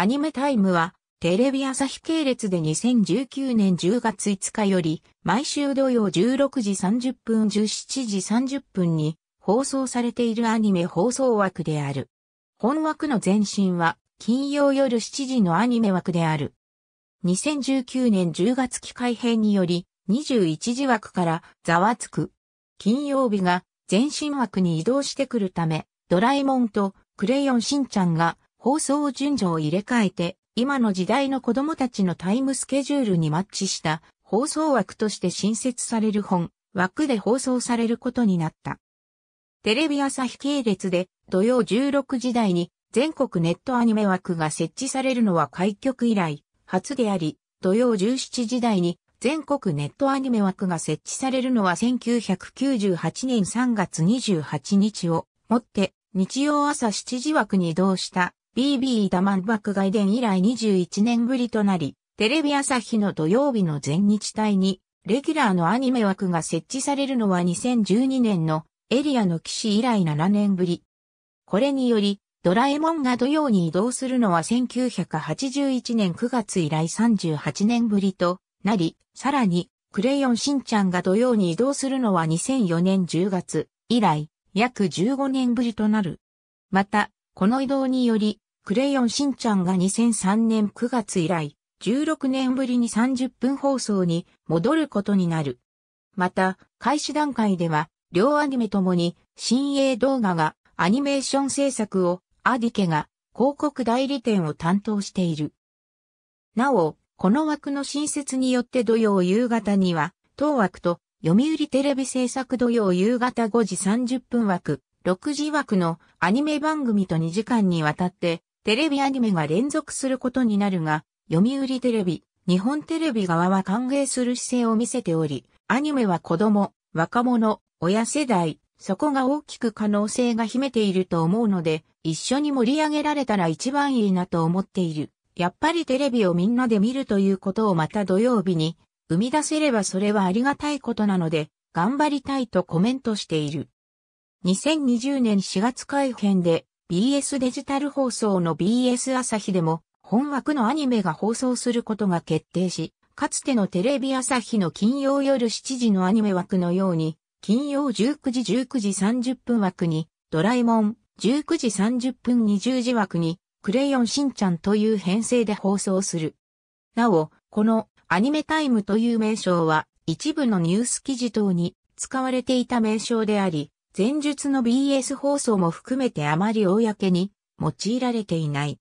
アニメタイムは、テレビ朝日系列で2019年10月5日より、毎週土曜16時30分17時30分に放送されているアニメ放送枠である。本枠の前身は、金曜夜7時のアニメ枠である。2019年10月期改編により、21時枠からざわつく。金曜日が前身枠に移動してくるため、ドラえもんとクレヨンしんちゃんが放送順序を入れ替えて、今の時代の子供たちのタイムスケジュールにマッチした放送枠として新設される本、枠で放送されることになった。テレビ朝日系列で土曜16時台に全国ネットアニメ枠が設置されるのは開局以来初であり、土曜17時台に全国ネットアニメ枠が設置されるのは1998年3月28日をもって日曜朝7時枠に移動した BB 板満爆外伝以来21年ぶりとなり、テレビ朝日の土曜日の全日帯に、レギュラーのアニメ枠が設置されるのは2012年のエリアの騎士以来7年ぶり。これにより、ドラえもんが土曜に移動するのは1981年9月以来38年ぶりとなり、さらに、クレヨンしんちゃんが土曜に移動するのは2004年10月以来、約15年ぶりとなる。また、この移動により、クレヨンしんちゃんが2003年9月以来、16年ぶりに30分放送に戻ることになる。また、開始段階では、両アニメともに、新鋭動画がアニメーション制作を、アディケが広告代理店を担当している。なお、この枠の新設によって土曜夕方には、当枠と読売テレビ制作土曜夕方5時30分枠、6時枠のアニメ番組と2時間にわたってテレビアニメが連続することになるが、読売テレビ、日本テレビ側は歓迎する姿勢を見せており、アニメは子供、若者、親世代、そこが大きく可能性が秘めていると思うので、一緒に盛り上げられたら一番いいなと思っている。やっぱりテレビをみんなで見るということをまた土曜日に生み出せればそれはありがたいことなので、頑張りたいとコメントしている。2020年4月改編で BS デジタル放送の BS 朝日でも本枠のアニメが放送することが決定し、かつてのテレビ朝日の金曜夜7時のアニメ枠のように、金曜19時19時30分枠に、ドラえもん19時30分20時枠に、クレヨンしんちゃんという編成で放送する。なお、このアニメタイムという名称は一部のニュース記事等に使われていた名称であり、前述の BS 放送も含めてあまり公に用いられていない。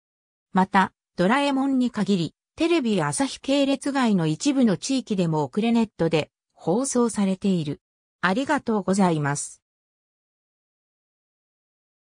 また、ドラえもんに限り、テレビ朝日系列外の一部の地域でも遅れネットで放送されている。ありがとうございます。